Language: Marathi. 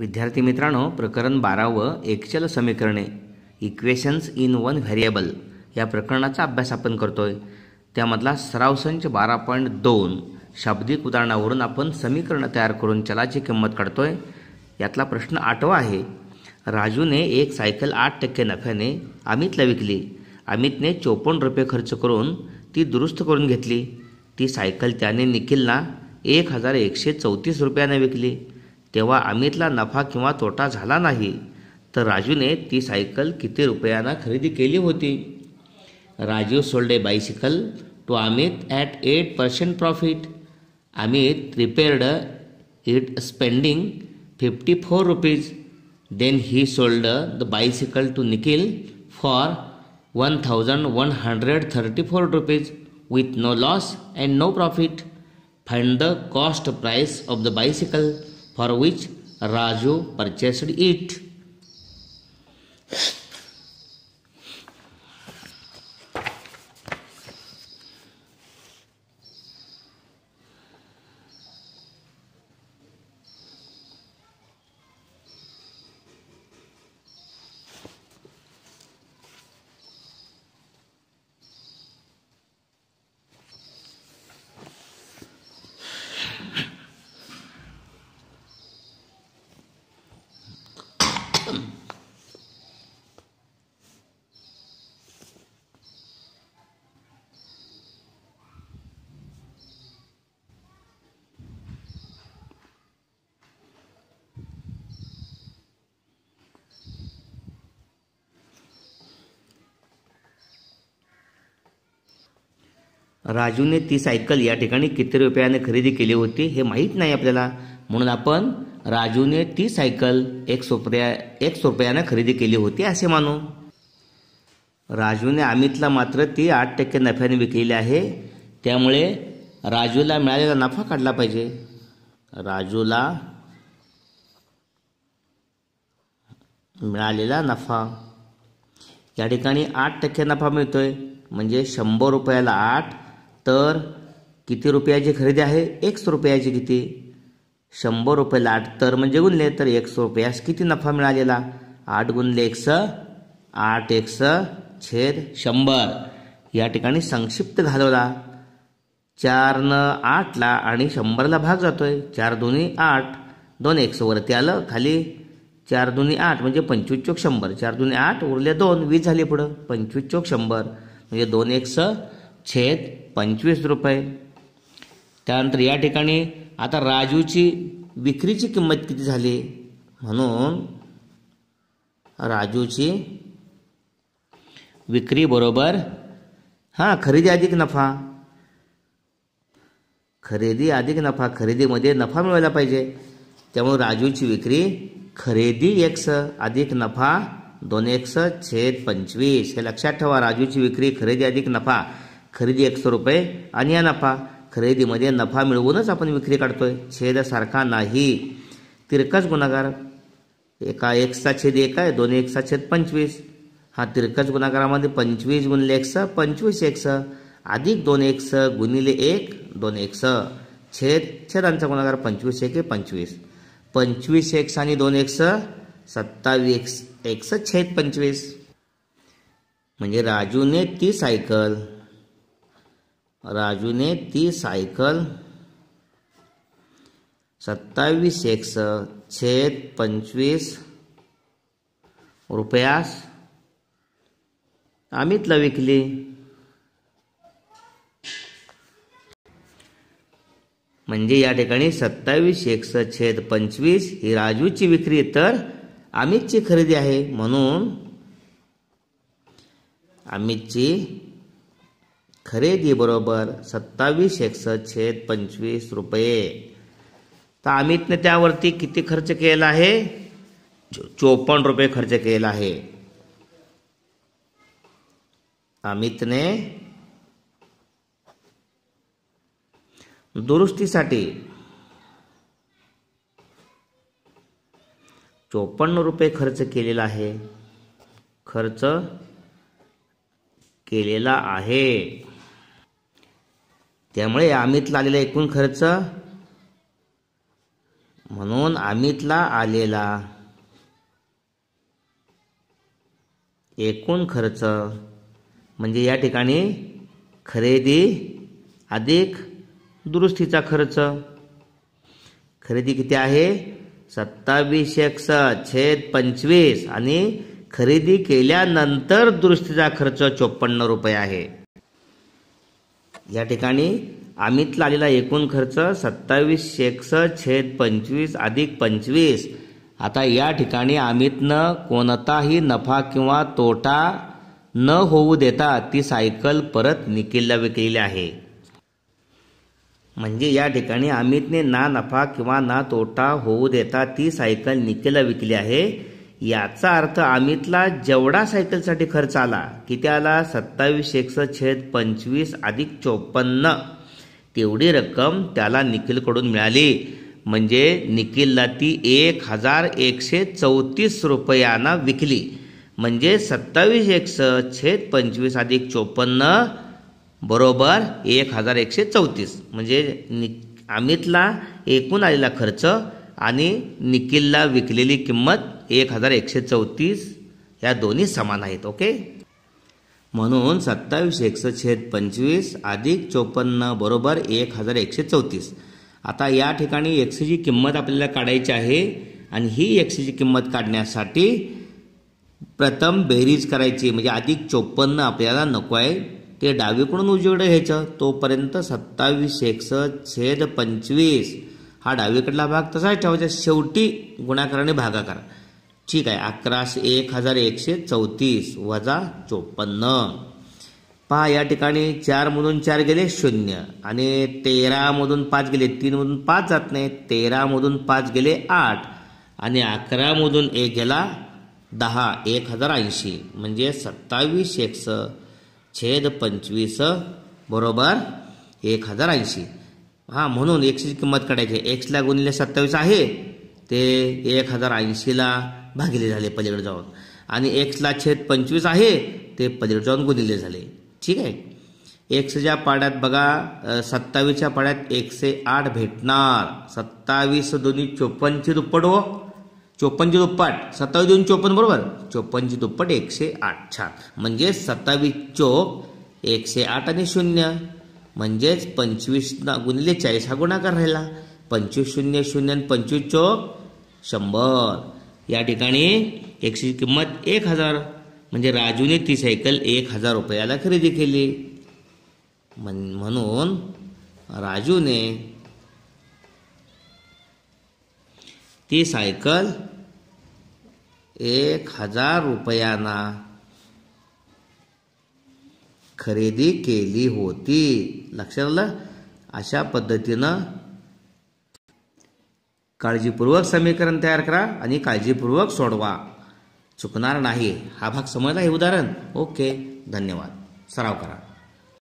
विद्यार्थी मित्रांनो प्रकरण बारावं एकचल समीकरणे इक्वेशन्स इन वन व्हेरिएबल या प्रकरणाचा अभ्यास आपण करतोय त्यामधला सराव संच बारा पॉईंट दोन शाब्दिक उदाहरणावरून आपण समीकरण तयार करून चलाची किंमत काढतोय यातला प्रश्न आठवा आहे राजूने एक सायकल आठ टक्के नफ्याने अमितला विकली अमितने चोपन्न रुपये खर्च करून ती दुरुस्त करून घेतली ती सायकल त्याने निखिलला एक हजार एकशे चौतीस रुपयाने विकली तेव्हा अमितला नफा किंवा तोटा झाला नाही तर राजूने ती सायकल किती रुपयांना खरेदी केली होती Raju sold bicycle to Amit at eight percent profit Amit repaired it spending fifty four rupees then he sold the bicycle to Nikhil for one thousand one hundred thirty four rupees with no loss and no profit find the cost price of the bicycle for which Raju purchased it राजूने ती सायकल या ठिकाणी किती रुपयाने खरेदी केली होती हे माहीत नाही आपल्याला म्हणून आपण राजूने ती सायकल एक सोप्या एक रुपयाने खरेदी केली होती असे मानू राजूने अमितला मात्र ती आठ टक्के नफ्याने विकलेली आहे त्यामुळे राजूला मिळालेला नफा काढला पाहिजे राजूला मिळालेला नफा या ठिकाणी आठ टक्के नफा मिळतोय म्हणजे शंभर रुपयाला आठ तर किती रुपयाची खरेदी आहे एकशे रुपयाची किती शंभर रुपये लाट तर म्हणजे गुणले तर एक एकशे रुपयास किती नफा मिळालेला आठ गुणले एक स आठ एक स छेद शंभर या ठिकाणी संक्षिप्त घालवला चार चारनं आठला आणि शंभरला भाग जातोय चार दोन्ही आठ दोन एक वरती आलं खाली चार दोन्ही आठ म्हणजे पंचवीस चोक शंभर चार दोन्ही आठ उरले दोन वीस झाले पुढं पंचवीस चोक शंभर म्हणजे दोन एक स छेद पंचवीस रुपये त्यानंतर या ठिकाणी आता राजूची विक्रीची किंमत किती झाली म्हणून राजूची विक्री बरोबर हां खरेदी अधिक नफा खरेदी अधिक नफा खरेदीमध्ये नफा मिळायला पाहिजे त्यामुळे राजूची विक्री खरेदी एक्स अधिक नफा दोन एक्स छेद पंचवीस हे लक्षात ठेवा राजूची विक्री खरेदी अधिक नफा खरेदी एकशे रुपये आणि या नफा खरेदीमध्ये नफा मिळवूनच आपण विक्री काढतोय छेदासारखा नाही तिरकस गुन्हागार एका एकचा छेद एक आहे दोन एकचा छेद पंचवीस हा तिरकस गुन्हागारामध्ये पंचवीस गुणिले एकस पंचवीस स अधिक दोन एक स गुणिले एक दोन एक स छेद छेदांचा गुणाकार पंचवीस एक पंचवीस पंचवीस स आणि दोन एक स सत्तावीस एक स छेद पंचवीस म्हणजे राजूने ती सायकल राजूने ती सायकल सत्तावीस एकस छेद पंचवीस रुपयास अमितला विकली म्हणजे या ठिकाणी सत्तावीस एकस छेद पंचवीस ही राजूची विक्री तर अमितची खरेदी आहे म्हणून अमितची बरोबर सत्तावीस छेद पंचवीस रुपये तर अमितने त्यावरती किती खर्च केला आहे चोपन्न रुपये खर्च केला आहे अमितने दुरुस्तीसाठी चोपन्न रुपये खर्च केलेला आहे खर्च केलेला आहे त्यामुळे अमितला आलेला एकूण खर्च म्हणून अमितला आलेला एकूण खर्च म्हणजे या ठिकाणी खरेदी अधिक दुरुस्तीचा खर्च खरेदी किती आहे सत्तावीस एकस छेद पंचवीस आणि खरेदी केल्यानंतर दुरुस्तीचा खर्च चोपन्न रुपये आहे या ठिकाणी अमितला आलेला एकूण खर्च सत्तावीस एकसष्ट छेद पंचवीस अधिक पंचवीस आता या ठिकाणी अमितनं कोणताही नफा किंवा तोटा न होऊ देता ती सायकल परत निखिलला विकलेली आहे म्हणजे या ठिकाणी अमितने ना नफा किंवा ना तोटा होऊ देता ती सायकल निखिलला विकली आहे याचा अर्थ अमितला जेवढा सायकलसाठी खर्च आला किती आला सत्तावीस एकस छेद पंचवीस अधिक चोपन्न तेवढी रक्कम त्याला निखिलकडून मिळाली म्हणजे निखिलला ती एक हजार एकशे चौतीस रुपयांना विकली म्हणजे सत्तावीस एकसष्ट छेद पंचवीस अधिक चोपन्न बरोबर एक हजार एकशे चौतीस म्हणजे नि अमितला एकूण आलेला खर्च आणि निकिलला विकलेली किंमत एक हजार एकशे चौतीस या दोन्ही समान आहेत ओके म्हणून सत्तावीस छेद पंचवीस अधिक चोपन्न बरोबर एक हजार एकशे चौतीस आता या ठिकाणी एकशेची किंमत आपल्याला काढायची आहे आणि ही एकशेची किंमत काढण्यासाठी प्रथम बेरीज करायची म्हणजे अधिक चोपन्न आपल्याला नको आहे ते डावीकडून उजवीकडे घ्यायचं तोपर्यंत सत्तावीस एकसष्ट छेद पंचवीस हा डावीकडला भाग तसाच ठेवायचा शेवटी गुणाकाराने भागाकार ठीक आहे अकराशे एक हजार एकशे चौतीस वजा चोपन्न पहा या ठिकाणी चारमधून चार गेले शून्य आणि तेरामधून पाच गेले तीनमधून पाच जात नाही तेरामधून पाच गेले आठ आणि अकरामधून एक गेला दहा एक हजार ऐंशी म्हणजे सत्तावीस एकसं छेद पंचवीस बरोबर एक हजार ऐंशी हां म्हणून एक्सची किंमत काढायची एक्सला गुणिले सत्तावीस आहे ते एक हजार ऐंशीला भागिले झाले पलीकडे जाऊन आणि एक्सला छेद पंचवीस आहे ते पलीकडे जाऊन गुणिले झाले ठीक आहे एक्सच्या पाड्यात बघा सत्तावीसच्या पाड्यात एकशे आठ भेटणार सत्तावीस दोन्ही चोपन्नची दुप्पट हो चोपन्नची दुप्पट सत्तावीस दोन चोपन्न बरोबर चोपन्नची दुप्पट एकशे आठ छान म्हणजे सत्तावीस चोप एकशे आठ आणि शून्य म्हणजेच पंचवीस ना गुणिले चाळीस हा गुणाकार राहिला पंचवीस शून्य शून्य पंचवीस चोक शंभर या ठिकाणी एकशे किंमत एक हजार म्हणजे राजूने ती सायकल एक हजार रुपयाला खरेदी केली म्हणून राजूने ती सायकल एक हजार रुपयांना खरेदी केली होती लक्षात आलं अशा पद्धतीनं काळजीपूर्वक समीकरण तयार करा आणि काळजीपूर्वक सोडवा चुकणार नाही हा भाग समजला हे उदाहरण ओके धन्यवाद सराव करा